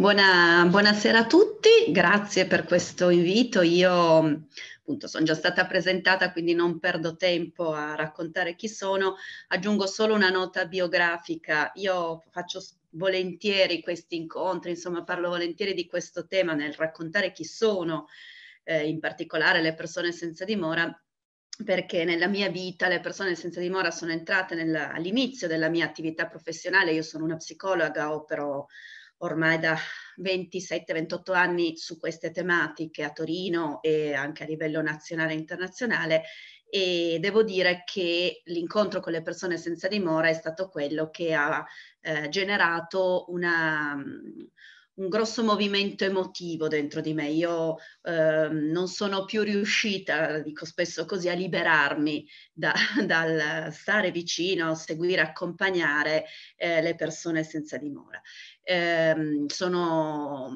Buona, buonasera a tutti, grazie per questo invito. Io appunto sono già stata presentata, quindi non perdo tempo a raccontare chi sono. Aggiungo solo una nota biografica. Io faccio volentieri questi incontri, insomma parlo volentieri di questo tema nel raccontare chi sono, eh, in particolare le persone senza dimora, perché nella mia vita le persone senza dimora sono entrate all'inizio della mia attività professionale, io sono una psicologa, opero ormai da 27-28 anni su queste tematiche a Torino e anche a livello nazionale e internazionale e devo dire che l'incontro con le persone senza dimora è stato quello che ha eh, generato una... Um, un grosso movimento emotivo dentro di me. Io eh, non sono più riuscita, dico spesso così, a liberarmi da, dal stare vicino, seguire, accompagnare eh, le persone senza dimora. Eh, sono,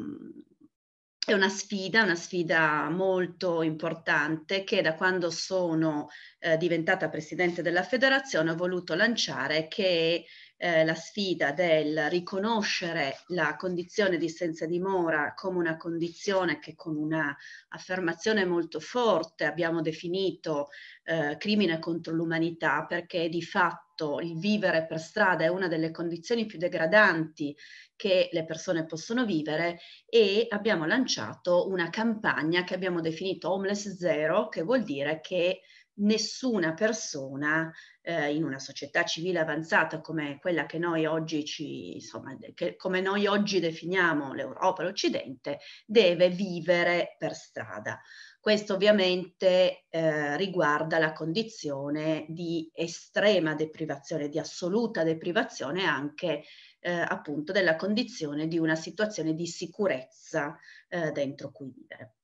è una sfida, una sfida molto importante che da quando sono eh, diventata presidente della federazione ho voluto lanciare che è eh, la sfida del riconoscere la condizione di senza dimora come una condizione che con una affermazione molto forte abbiamo definito eh, crimine contro l'umanità perché di fatto il vivere per strada è una delle condizioni più degradanti che le persone possono vivere e abbiamo lanciato una campagna che abbiamo definito Homeless Zero, che vuol dire che nessuna persona eh, in una società civile avanzata come quella che noi oggi, ci, insomma, che, come noi oggi definiamo l'Europa, l'Occidente, deve vivere per strada. Questo ovviamente eh, riguarda la condizione di estrema deprivazione, di assoluta deprivazione anche eh, appunto della condizione di una situazione di sicurezza eh, dentro cui vivere.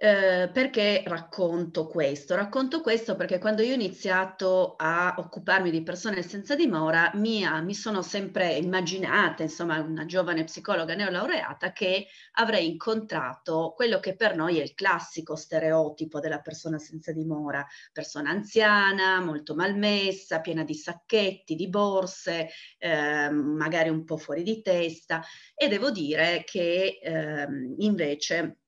Eh, perché racconto questo? Racconto questo perché quando io ho iniziato a occuparmi di persone senza dimora, mia, mi sono sempre immaginata, insomma, una giovane psicologa neolaureata, che avrei incontrato quello che per noi è il classico stereotipo della persona senza dimora, persona anziana, molto malmessa, piena di sacchetti, di borse, eh, magari un po' fuori di testa e devo dire che ehm, invece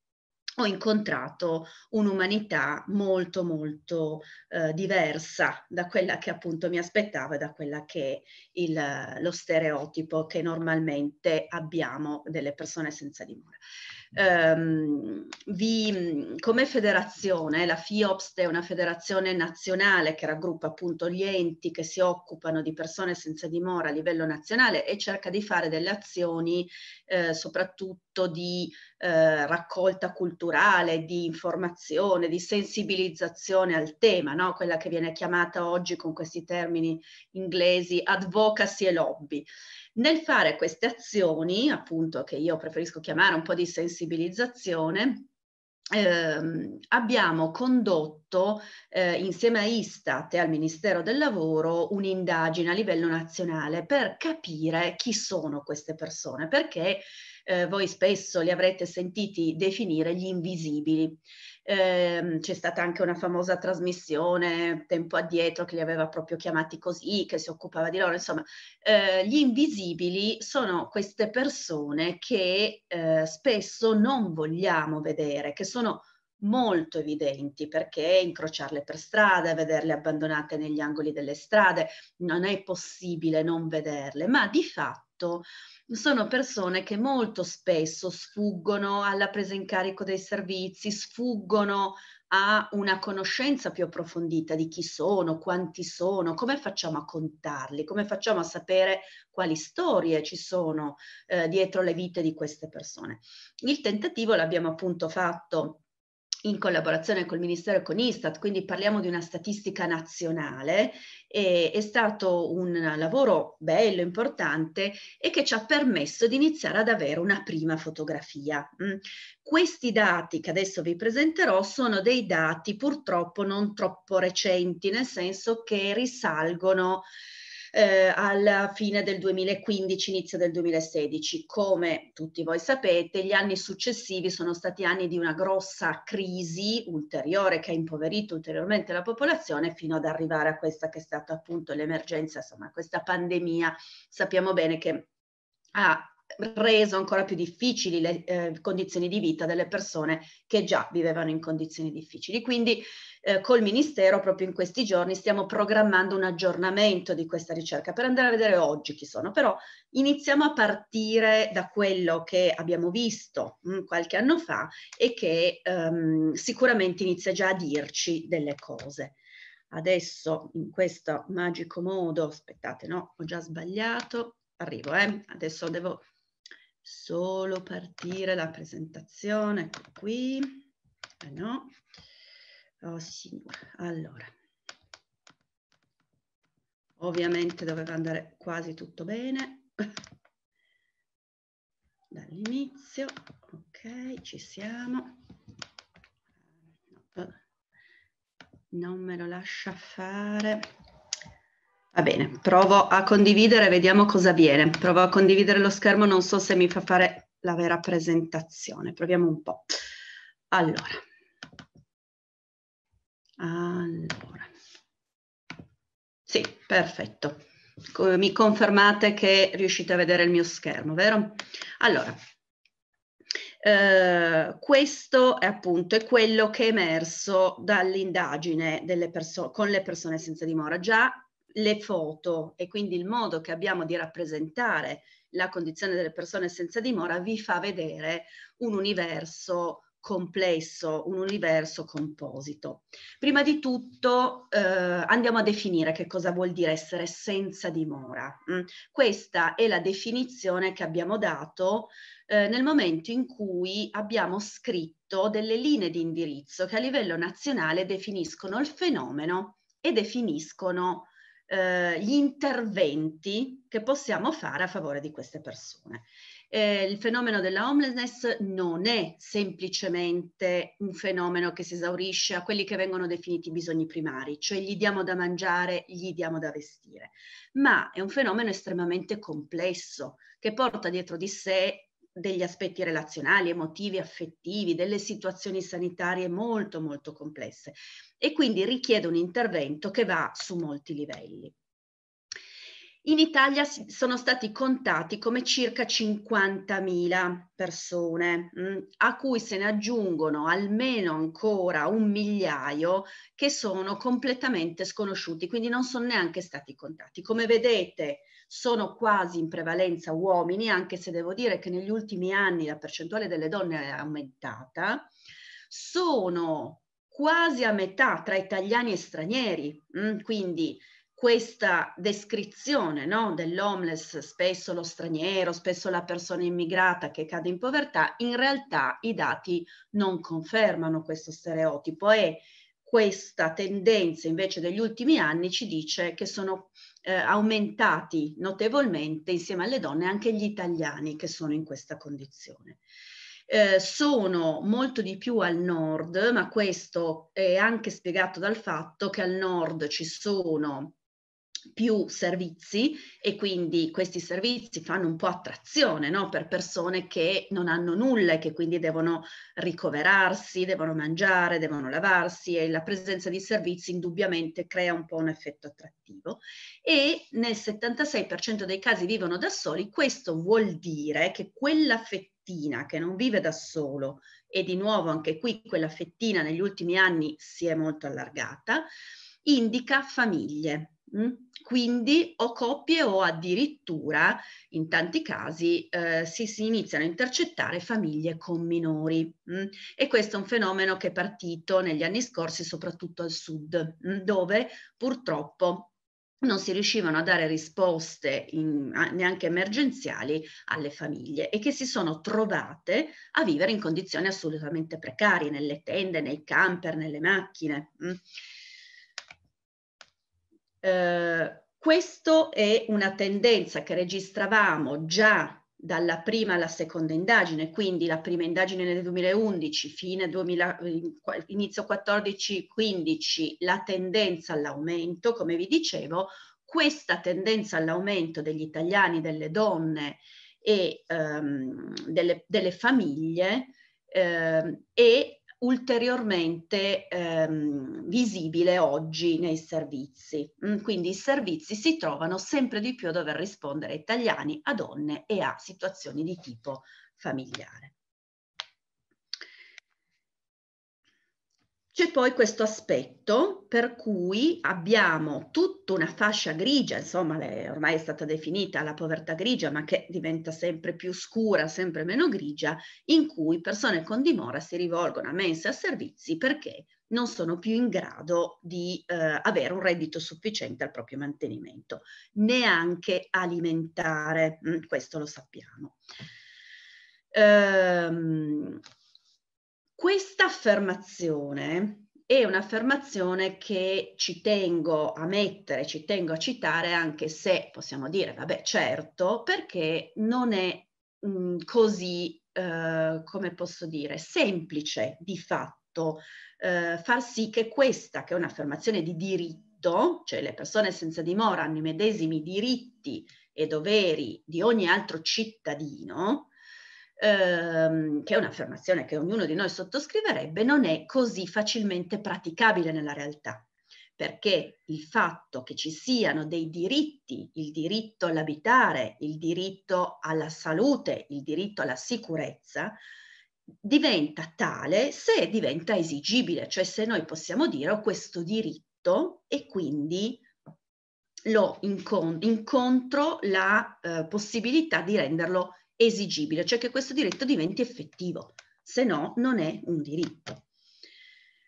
ho incontrato un'umanità molto molto eh, diversa da quella che appunto mi aspettavo e da quella che il, lo stereotipo che normalmente abbiamo delle persone senza dimora. Um, ehm, vi, come federazione, la FIOPST è una federazione nazionale che raggruppa appunto gli enti che si occupano di persone senza dimora a livello nazionale e cerca di fare delle azioni eh, soprattutto momento di eh, raccolta culturale, di informazione, di sensibilizzazione al tema, no? quella che viene chiamata oggi con questi termini inglesi advocacy e lobby. Nel fare queste azioni, appunto che io preferisco chiamare un po' di sensibilizzazione, eh, abbiamo condotto eh, insieme a Istat e al Ministero del Lavoro un'indagine a livello nazionale per capire chi sono queste persone, perché eh, voi spesso li avrete sentiti definire gli invisibili eh, c'è stata anche una famosa trasmissione tempo addietro che li aveva proprio chiamati così, che si occupava di loro, insomma, eh, gli invisibili sono queste persone che eh, spesso non vogliamo vedere, che sono molto evidenti perché incrociarle per strada, vederle abbandonate negli angoli delle strade, non è possibile non vederle, ma di fatto sono persone che molto spesso sfuggono alla presa in carico dei servizi, sfuggono a una conoscenza più approfondita di chi sono, quanti sono, come facciamo a contarli, come facciamo a sapere quali storie ci sono eh, dietro le vite di queste persone. Il tentativo l'abbiamo appunto fatto in collaborazione col Ministero e con Istat, quindi parliamo di una statistica nazionale, e, è stato un lavoro bello, importante e che ci ha permesso di iniziare ad avere una prima fotografia. Mm. Questi dati che adesso vi presenterò sono dei dati purtroppo non troppo recenti, nel senso che risalgono eh, alla fine del 2015, inizio del 2016. Come tutti voi sapete, gli anni successivi sono stati anni di una grossa crisi ulteriore che ha impoverito ulteriormente la popolazione fino ad arrivare a questa che è stata appunto l'emergenza, insomma, questa pandemia. Sappiamo bene che ha reso ancora più difficili le eh, condizioni di vita delle persone che già vivevano in condizioni difficili. Quindi eh, col Ministero proprio in questi giorni stiamo programmando un aggiornamento di questa ricerca per andare a vedere oggi chi sono, però iniziamo a partire da quello che abbiamo visto mh, mm, qualche anno fa e che ehm, sicuramente inizia già a dirci delle cose. Adesso in questo magico modo, aspettate, no, ho già sbagliato, arrivo, eh? adesso devo solo partire la presentazione, ecco qui, eh no, oh signora, allora, ovviamente doveva andare quasi tutto bene, dall'inizio, ok, ci siamo, non me lo lascia fare, Va bene, provo a condividere, vediamo cosa avviene. Provo a condividere lo schermo, non so se mi fa fare la vera presentazione, proviamo un po'. Allora. Allora. Sì, perfetto. Mi confermate che riuscite a vedere il mio schermo, vero? Allora, eh, questo è appunto è quello che è emerso dall'indagine con le persone senza dimora. Già le foto e quindi il modo che abbiamo di rappresentare la condizione delle persone senza dimora vi fa vedere un universo complesso, un universo composito. Prima di tutto eh, andiamo a definire che cosa vuol dire essere senza dimora. Mm. Questa è la definizione che abbiamo dato eh, nel momento in cui abbiamo scritto delle linee di indirizzo che a livello nazionale definiscono il fenomeno e definiscono eh, gli interventi che possiamo fare a favore di queste persone. Eh, il fenomeno della homelessness non è semplicemente un fenomeno che si esaurisce a quelli che vengono definiti bisogni primari, cioè gli diamo da mangiare, gli diamo da vestire, ma è un fenomeno estremamente complesso che porta dietro di sé degli aspetti relazionali, emotivi, affettivi, delle situazioni sanitarie molto molto complesse e quindi richiede un intervento che va su molti livelli. In Italia sono stati contati come circa 50.000 persone, mm, a cui se ne aggiungono almeno ancora un migliaio che sono completamente sconosciuti, quindi non sono neanche stati contati. Come vedete sono quasi in prevalenza uomini, anche se devo dire che negli ultimi anni la percentuale delle donne è aumentata. Sono quasi a metà tra italiani e stranieri, mm, quindi questa descrizione no, dell'homeless, spesso lo straniero, spesso la persona immigrata che cade in povertà, in realtà i dati non confermano questo stereotipo e questa tendenza invece degli ultimi anni ci dice che sono eh, aumentati notevolmente insieme alle donne anche gli italiani che sono in questa condizione. Eh, sono molto di più al nord, ma questo è anche spiegato dal fatto che al nord ci sono più servizi e quindi questi servizi fanno un po' attrazione no? per persone che non hanno nulla e che quindi devono ricoverarsi, devono mangiare, devono lavarsi e la presenza di servizi indubbiamente crea un po' un effetto attrattivo e nel 76% dei casi vivono da soli, questo vuol dire che quella fettina che non vive da solo e di nuovo anche qui quella fettina negli ultimi anni si è molto allargata, indica famiglie Mm? Quindi o coppie o addirittura in tanti casi eh, si, si, iniziano a intercettare famiglie con minori mh? Mm? e questo è un fenomeno che è partito negli anni scorsi soprattutto al sud mh? Mm? dove purtroppo non si riuscivano a dare risposte in, a, neanche emergenziali alle famiglie e che si sono trovate a vivere in condizioni assolutamente precarie nelle tende, nei camper, nelle macchine. Mh? Eh, questa è una tendenza che registravamo già dalla prima alla seconda indagine, quindi la prima indagine nel 2011, fine 2000, inizio 14-15, la tendenza all'aumento, come vi dicevo, questa tendenza all'aumento degli italiani, delle donne e um, delle, delle, famiglie um, ehm, è ulteriormente ehm, visibile oggi nei servizi. Mm, quindi i servizi si trovano sempre di più a dover rispondere a italiani, a donne e a situazioni di tipo familiare. C'è poi questo aspetto per cui abbiamo tutta una fascia grigia, insomma le, ormai è stata definita la povertà grigia, ma che diventa sempre più scura, sempre meno grigia, in cui persone con dimora si rivolgono a mense e a servizi perché non sono più in grado di eh, avere un reddito sufficiente al proprio mantenimento, neanche alimentare, mm, questo lo sappiamo. Ehm, questa affermazione è un'affermazione che ci tengo a mettere, ci tengo a citare, anche se possiamo dire, vabbè, certo, perché non è mh, mm, così, eh, come posso dire, semplice di fatto eh, far sì che questa, che è un'affermazione di diritto, cioè le persone senza dimora hanno i medesimi diritti e doveri di ogni altro cittadino, ehm, che è un'affermazione che ognuno di noi sottoscriverebbe, non è così facilmente praticabile nella realtà perché il fatto che ci siano dei diritti, il diritto all'abitare, il diritto alla salute, il diritto alla sicurezza, diventa tale se diventa esigibile, cioè se noi possiamo dire ho questo diritto e quindi lo incontro la eh, possibilità di renderlo esigibile, cioè che questo diritto diventi effettivo, se no non è un diritto.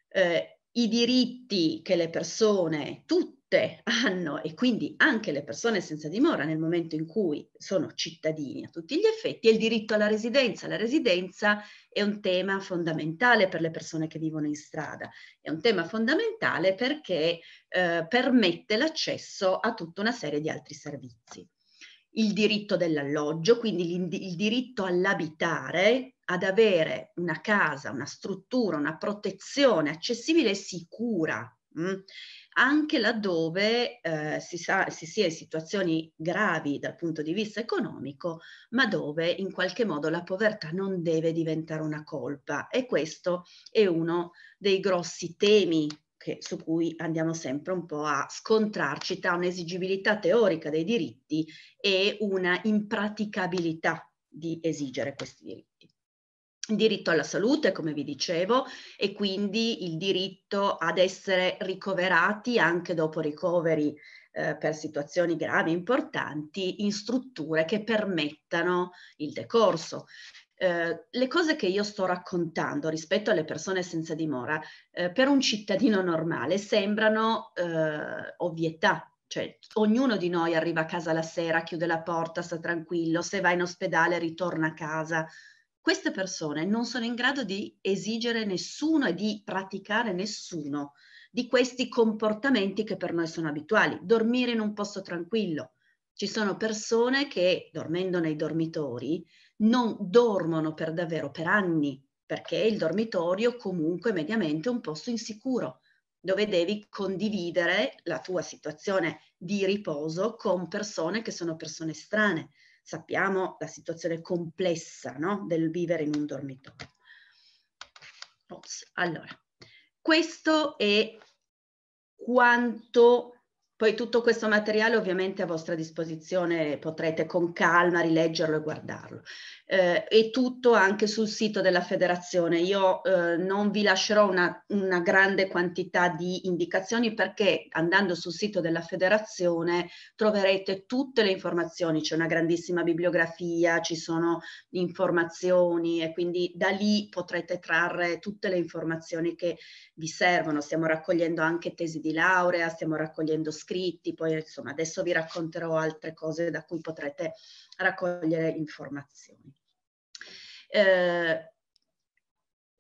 Eh, I diritti che le persone, tutte hanno, e quindi anche le persone senza dimora nel momento in cui sono cittadini a tutti gli effetti, è il diritto alla residenza. La residenza è un tema fondamentale per le persone che vivono in strada, è un tema fondamentale perché eh, permette l'accesso a tutta una serie di altri servizi il diritto dell'alloggio, quindi il diritto all'abitare, ad avere una casa, una struttura, una protezione accessibile e sicura, mh? Mm? anche laddove eh, si, sa, si sia in situazioni gravi dal punto di vista economico, ma dove in qualche modo la povertà non deve diventare una colpa. E questo è uno dei grossi temi che, su cui andiamo sempre un po' a scontrarci tra un'esigibilità teorica dei diritti e una impraticabilità di esigere questi diritti. Il diritto alla salute, come vi dicevo, e quindi il diritto ad essere ricoverati anche dopo ricoveri eh, per situazioni gravi e importanti in strutture che permettano il decorso. Eh, le cose che io sto raccontando rispetto alle persone senza dimora, eh, per un cittadino normale sembrano eh, ovvietà, cioè ognuno di noi arriva a casa la sera, chiude la porta, sta tranquillo, se va in ospedale ritorna a casa. Queste persone non sono in grado di esigere nessuno e di praticare nessuno di questi comportamenti che per noi sono abituali. Dormire in un posto tranquillo. Ci sono persone che dormendo nei dormitori non dormono per davvero per anni, perché il dormitorio comunque mediamente è un posto insicuro, dove devi condividere la tua situazione di riposo con persone che sono persone strane. Sappiamo la situazione complessa no? del vivere in un dormitorio. Ops, allora, questo è quanto poi tutto questo materiale ovviamente è a vostra disposizione, potrete con calma rileggerlo e guardarlo. Eh, e tutto anche sul sito della federazione. Io eh, non vi lascerò una, una, grande quantità di indicazioni perché andando sul sito della federazione troverete tutte le informazioni, c'è una grandissima bibliografia, ci sono informazioni e quindi da lì potrete trarre tutte le informazioni che vi servono. Stiamo raccogliendo anche tesi di laurea, stiamo raccogliendo scritte scritti, poi insomma adesso vi racconterò altre cose da cui potrete raccogliere informazioni. Eh,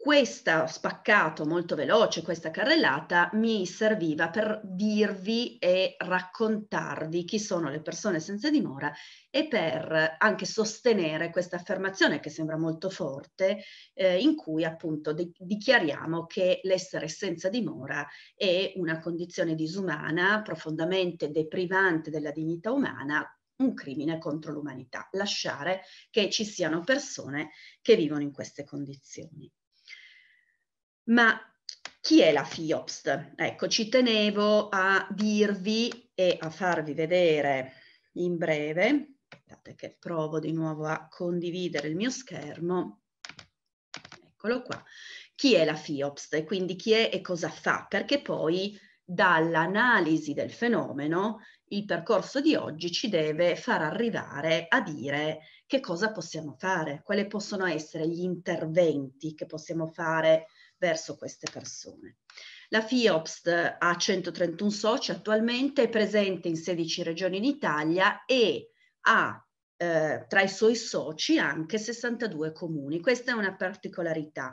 questo spaccato molto veloce, questa carrellata mi serviva per dirvi e raccontarvi chi sono le persone senza dimora e per anche sostenere questa affermazione che sembra molto forte eh, in cui appunto di- dichiariamo che l'essere senza dimora è una condizione disumana, profondamente deprivante della dignità umana, un crimine contro l'umanità, lasciare che ci siano persone che vivono in queste condizioni. Ma chi è la FIOPST? Ecco, ci tenevo a dirvi e a farvi vedere in breve, aspettate che provo di nuovo a condividere il mio schermo, eccolo qua, chi è la FIOPST e quindi chi è e cosa fa, perché poi dall'analisi del fenomeno il percorso di oggi ci deve far arrivare a dire che cosa possiamo fare, quali possono essere gli interventi che possiamo fare verso queste persone. La FIOPS ha 131 soci attualmente, è presente in 16 regioni in Italia e ha eh, tra i suoi soci anche 62 comuni. Questa è una particolarità.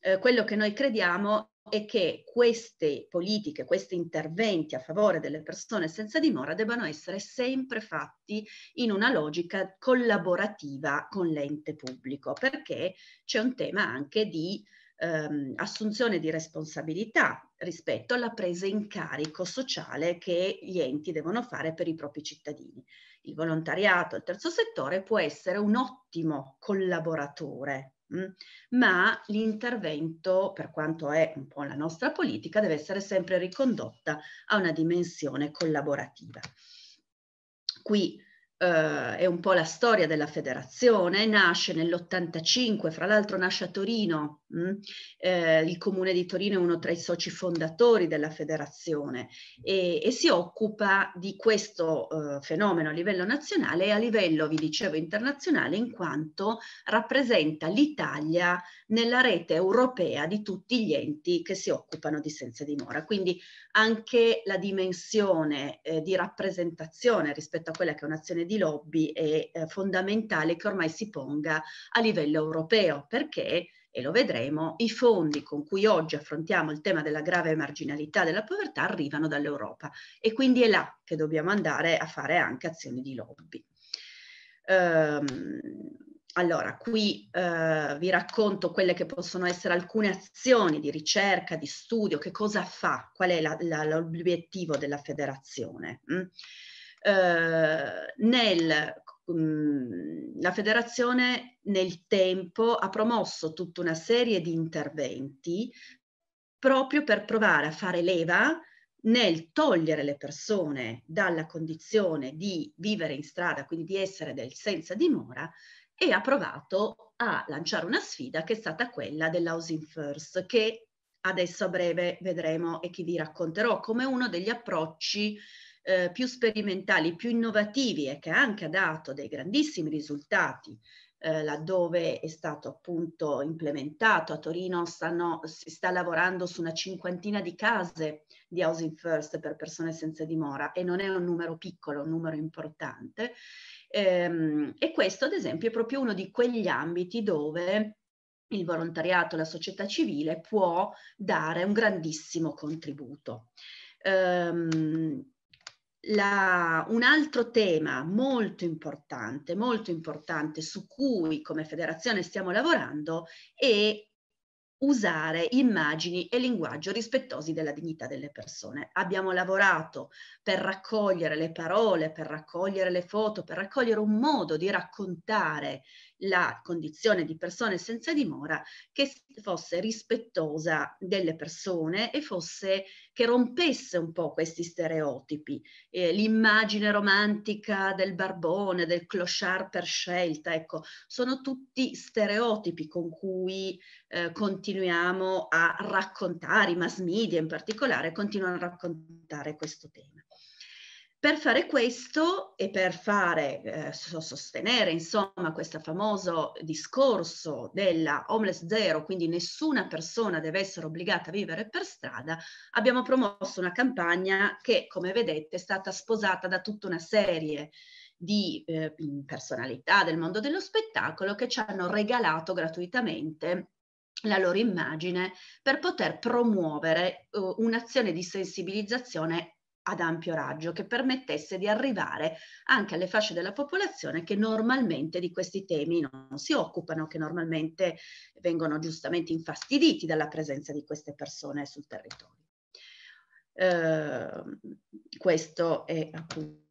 Eh, quello che noi crediamo è che queste politiche, questi interventi a favore delle persone senza dimora debbano essere sempre fatti in una logica collaborativa con l'ente pubblico, perché c'è un tema anche di ehm, assunzione di responsabilità rispetto alla presa in carico sociale che gli enti devono fare per i propri cittadini. Il volontariato, il terzo settore può essere un ottimo collaboratore, mh? Mm? ma l'intervento, per quanto è un po' la nostra politica, deve essere sempre ricondotta a una dimensione collaborativa. Qui Uh, è un po' la storia della federazione, nasce nell'85, fra l'altro nasce a Torino Mm? Eh, il comune di Torino è uno tra i soci fondatori della federazione e, e si occupa di questo eh, fenomeno a livello nazionale e a livello, vi dicevo, internazionale in quanto rappresenta l'Italia nella rete europea di tutti gli enti che si occupano di senza dimora. Quindi anche la dimensione eh, di rappresentazione rispetto a quella che è un'azione di lobby è eh, fondamentale che ormai si ponga a livello europeo perché e lo vedremo, i fondi con cui oggi affrontiamo il tema della grave marginalità della povertà arrivano dall'Europa e quindi è là che dobbiamo andare a fare anche azioni di lobby. Ehm, allora, qui eh, vi racconto quelle che possono essere alcune azioni di ricerca, di studio, che cosa fa, qual è l'obiettivo della federazione. Mm? Eh, nel Mhmm, la federazione nel tempo ha promosso tutta una serie di interventi proprio per provare a fare leva nel togliere le persone dalla condizione di vivere in strada, quindi di essere del senza dimora, e ha provato a lanciare una sfida che è stata quella dell'housing first, che adesso a breve vedremo e che vi racconterò come uno degli approcci eh, più sperimentali, più innovativi e che anche ha dato dei grandissimi risultati eh, laddove è stato appunto implementato. A Torino stanno, si sta lavorando su una cinquantina di case di housing first per persone senza dimora e non è un numero piccolo, è un numero importante. Ehm, e questo ad esempio è proprio uno di quegli ambiti dove il volontariato, la società civile può dare un grandissimo contributo. Ehm, la, un altro tema molto importante, molto importante su cui come federazione stiamo lavorando è usare immagini e linguaggio rispettosi della dignità delle persone. Abbiamo lavorato per raccogliere le parole, per raccogliere le foto, per raccogliere un modo di raccontare la condizione di persone senza dimora che fosse rispettosa delle persone e fosse che rompesse un po' questi stereotipi, eh, l'immagine romantica del barbone, del clochard per scelta, ecco, sono tutti stereotipi con cui eh, continuiamo a raccontare, i mass media in particolare continuano a raccontare questo tema. Per fare questo e per fare, eh, sostenere insomma questo famoso discorso della homeless zero, quindi nessuna persona deve essere obbligata a vivere per strada, abbiamo promosso una campagna che come vedete è stata sposata da tutta una serie di eh, personalità del mondo dello spettacolo che ci hanno regalato gratuitamente la loro immagine per poter promuovere uh, un'azione di sensibilizzazione ad ampio raggio che permettesse di arrivare anche alle fasce della popolazione che normalmente di questi temi non si occupano, che normalmente vengono giustamente infastiditi dalla presenza di queste persone sul territorio. Eh, questo è appunto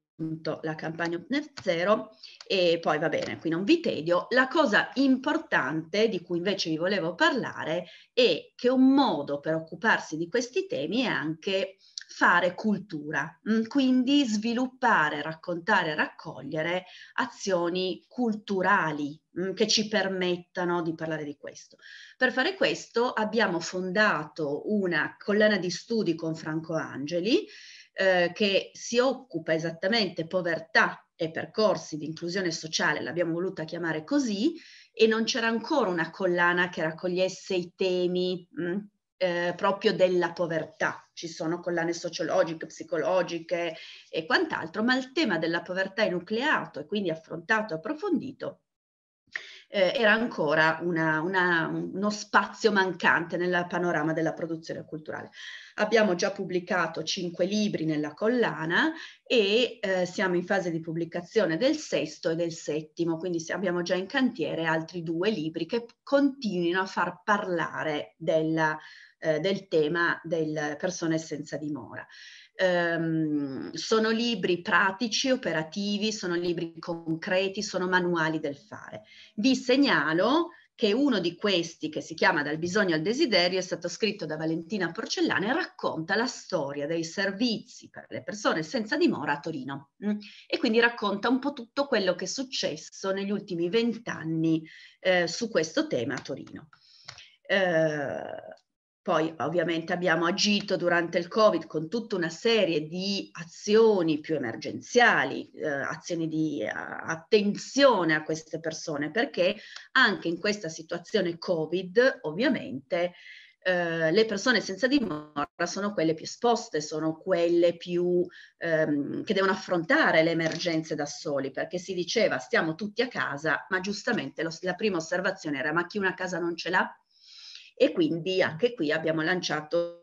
la campagna UPNEF 0 e poi va bene, qui non vi tedio. La cosa importante di cui invece vi volevo parlare è che un modo per occuparsi di questi temi è anche fare cultura, mm, quindi sviluppare, raccontare, raccogliere azioni culturali mm, che ci permettano di parlare di questo. Per fare questo abbiamo fondato una collana di studi con Franco Angeli eh, che si occupa esattamente povertà e percorsi di inclusione sociale, l'abbiamo voluta chiamare così, e non c'era ancora una collana che raccogliesse i temi mh, mm, eh, proprio della povertà. Ci sono collane sociologiche, psicologiche e quant'altro, ma il tema della povertà enucleato e quindi affrontato e approfondito eh, era ancora una, una, uno spazio mancante nel panorama della produzione culturale. Abbiamo già pubblicato cinque libri nella collana e eh, siamo in fase di pubblicazione del sesto e del settimo, quindi abbiamo già in cantiere altri due libri che continuino a far parlare della eh, del tema delle persone senza dimora. Um, sono libri pratici, operativi, sono libri concreti, sono manuali del fare. Vi segnalo che uno di questi, che si chiama Dal bisogno al desiderio, è stato scritto da Valentina Porcellana e racconta la storia dei servizi per le persone senza dimora a Torino. Mm? E quindi racconta un po' tutto quello che è successo negli ultimi vent'anni eh, su questo tema a Torino. Eh, poi ovviamente abbiamo agito durante il Covid con tutta una serie di azioni più emergenziali, eh, azioni di eh, attenzione a queste persone, perché anche in questa situazione Covid ovviamente eh, le persone senza dimora sono quelle più esposte, sono quelle più, ehm, che devono affrontare le emergenze da soli, perché si diceva stiamo tutti a casa, ma giustamente lo, la prima osservazione era ma chi una casa non ce l'ha? e quindi anche qui abbiamo lanciato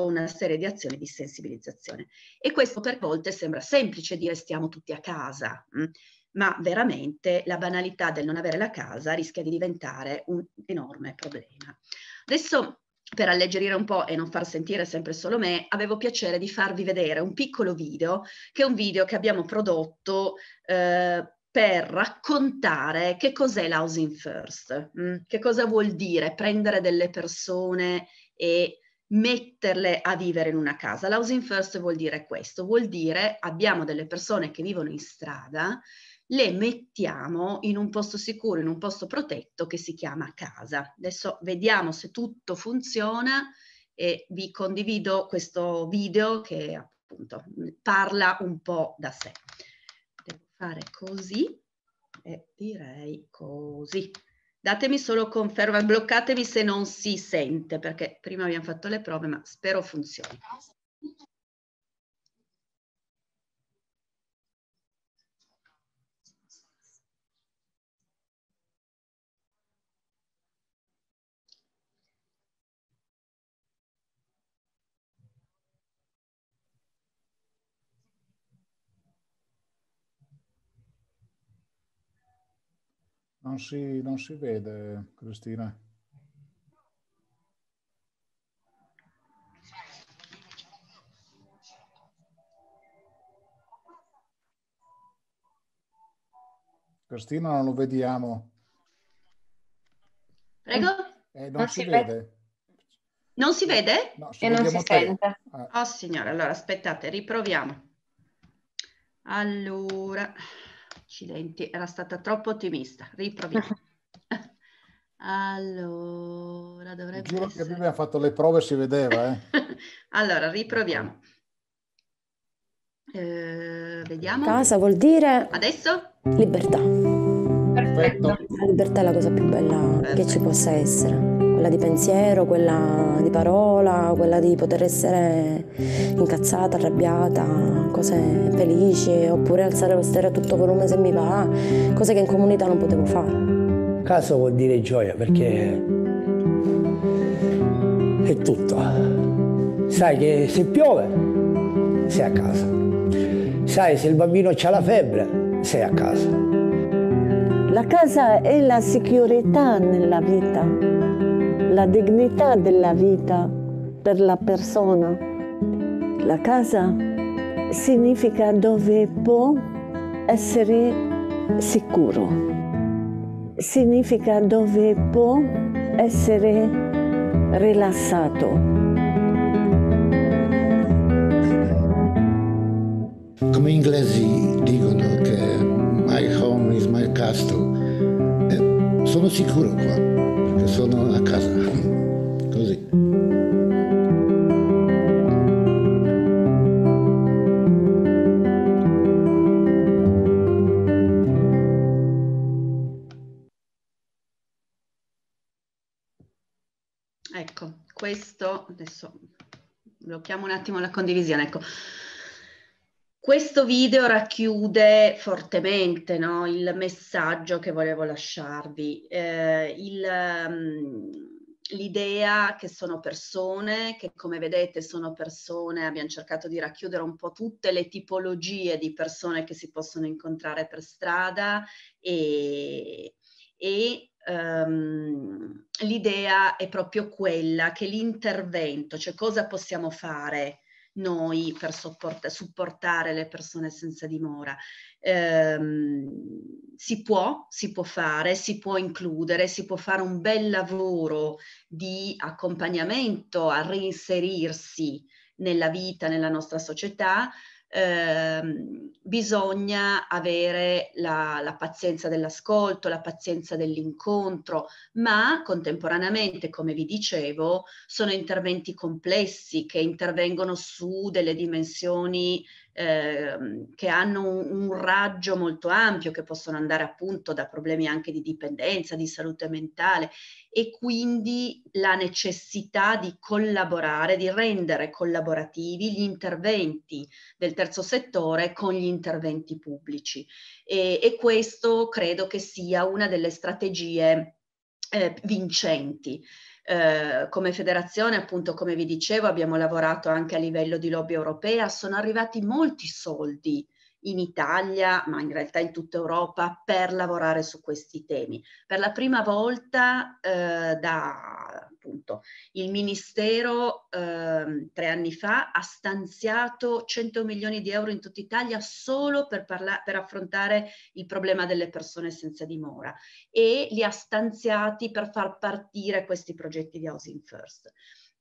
una serie di azioni di sensibilizzazione. E questo per volte sembra semplice dire stiamo tutti a casa, mm, ma veramente la banalità del non avere la casa rischia di diventare un enorme problema. Adesso per alleggerire un po' e non far sentire sempre solo me, avevo piacere di farvi vedere un piccolo video, che è un video che abbiamo prodotto eh, per raccontare che cos'è l'housing first, mh? Mm? che cosa vuol dire prendere delle persone e metterle a vivere in una casa. L'housing first vuol dire questo, vuol dire abbiamo delle persone che vivono in strada, le mettiamo in un posto sicuro, in un posto protetto che si chiama casa. Adesso vediamo se tutto funziona e vi condivido questo video che appunto parla un po' da sé fare così e direi così. Datemi solo conferma, bloccatemi se non si sente, perché prima abbiamo fatto le prove, ma spero funzioni. Non si, non si vede, Cristina. Cristina non lo vediamo. Prego? Eh, non, non, si, si vede. vede. Non si eh, vede? No, e non si te. sente. Ah. Oh signore, allora aspettate, riproviamo. Allora... Accidenti, era stata troppo ottimista. Riproviamo. allora, dovrebbe Giuro essere... che abbiamo fatto le prove, si vedeva. Eh? allora, riproviamo. Eh, vediamo. Casa vuol dire... Adesso? Libertà. Perfetto. La libertà è la cosa più bella Perfetto. che ci possa essere quella di pensiero, quella di parola, quella di poter essere incazzata, arrabbiata, cose felici, oppure alzare lo stereo a tutto volume se mi va, cose che in comunità non potevo fare. Caso vuol dire gioia perché è tutto. Sai che se piove sei a casa. Sai se il bambino ha la febbre sei a casa. La casa è la sicurezza nella vita la dignità della vita per la persona. La casa significa dove può essere sicuro, significa dove può essere rilassato. Come gli inglesi dicono che my home is my castle, eh, sono sicuro qua, perché sono a casa. Ecco, questo adesso blocchiamo un attimo la condivisione. Ecco. Questo video racchiude fortemente no, il messaggio che volevo lasciarvi. Eh, il, mm, l'idea che sono persone, che come vedete sono persone, abbiamo cercato di racchiudere un po' tutte le tipologie di persone che si possono incontrare per strada e, e um, l'idea è proprio quella che l'intervento, cioè cosa possiamo fare noi per supportare le persone senza dimora. Eh, si può, si può fare, si può includere, si può fare un bel lavoro di accompagnamento a reinserirsi nella vita, nella nostra società, Ehm, bisogna avere la, la pazienza dell'ascolto, la pazienza dell'incontro, ma contemporaneamente, come vi dicevo, sono interventi complessi che intervengono su delle dimensioni eh, che hanno un, un, raggio molto ampio, che possono andare appunto da problemi anche di dipendenza, di salute mentale e quindi la necessità di collaborare, di rendere collaborativi gli interventi del terzo settore con gli interventi pubblici. E, e questo credo che sia una delle strategie eh, vincenti eh, come federazione, appunto, come vi dicevo, abbiamo lavorato anche a livello di lobby europea, sono arrivati molti soldi in Italia, ma in realtà in tutta Europa, per lavorare su questi temi. Per la prima volta eh, da appunto il Ministero eh, tre anni fa ha stanziato 100 milioni di euro in tutta Italia solo per, parla- per affrontare il problema delle persone senza dimora e li ha stanziati per far partire questi progetti di Housing First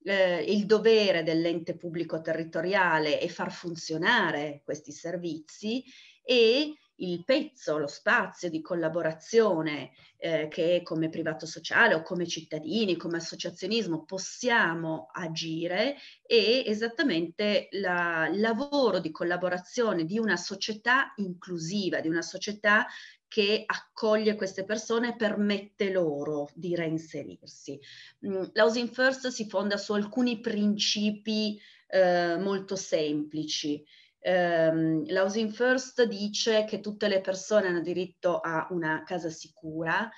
eh, il dovere dell'ente pubblico territoriale è far funzionare questi servizi e il pezzo, lo spazio di collaborazione eh, che come privato sociale o come cittadini, come associazionismo possiamo agire è esattamente la, il lavoro di collaborazione di una società inclusiva, di una società che accoglie queste persone e permette loro di reinserirsi. Mm, L'Housing First si fonda su alcuni principi eh, molto semplici ehm, l'housing first dice che tutte le persone hanno diritto a una casa sicura,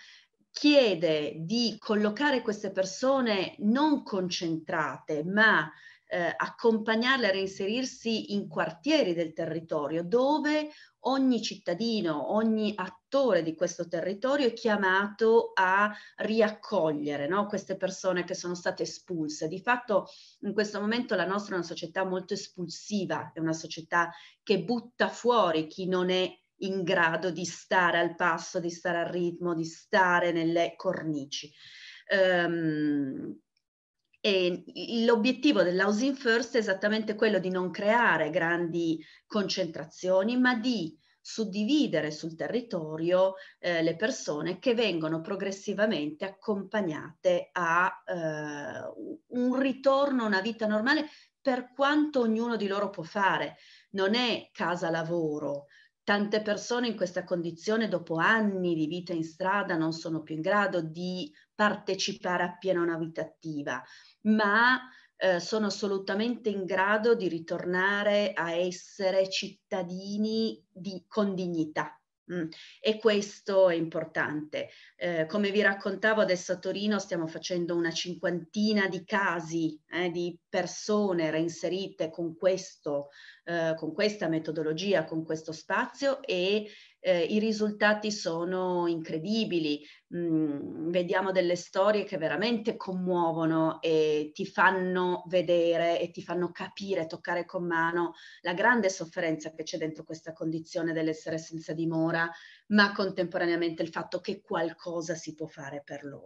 chiede di collocare queste persone non concentrate ma eh, accompagnarle a reinserirsi in quartieri del territorio dove ogni cittadino, ogni attore di questo territorio è chiamato a riaccogliere no? queste persone che sono state espulse. Di fatto in questo momento la nostra è una società molto espulsiva, è una società che butta fuori chi non è in grado di stare al passo, di stare al ritmo, di stare nelle cornici. Um, e l'obiettivo dell'housing first è esattamente quello di non creare grandi concentrazioni, ma di suddividere sul territorio eh, le persone che vengono progressivamente accompagnate a eh, un ritorno a una vita normale per quanto ognuno di loro può fare. Non è casa lavoro. Tante persone in questa condizione, dopo anni di vita in strada, non sono più in grado di partecipare appieno a una vita attiva ma eh, sono assolutamente in grado di ritornare a essere cittadini di, con dignità. Mm. E questo è importante. Eh, come vi raccontavo adesso a Torino stiamo facendo una cinquantina di casi eh, di persone reinserite con, questo, eh, con questa metodologia, con questo spazio e eh, i risultati sono incredibili, mm, vediamo delle storie che veramente commuovono e ti fanno vedere e ti fanno capire, toccare con mano la grande sofferenza che c'è dentro questa condizione dell'essere senza dimora, ma contemporaneamente il fatto che qualcosa si può fare per loro.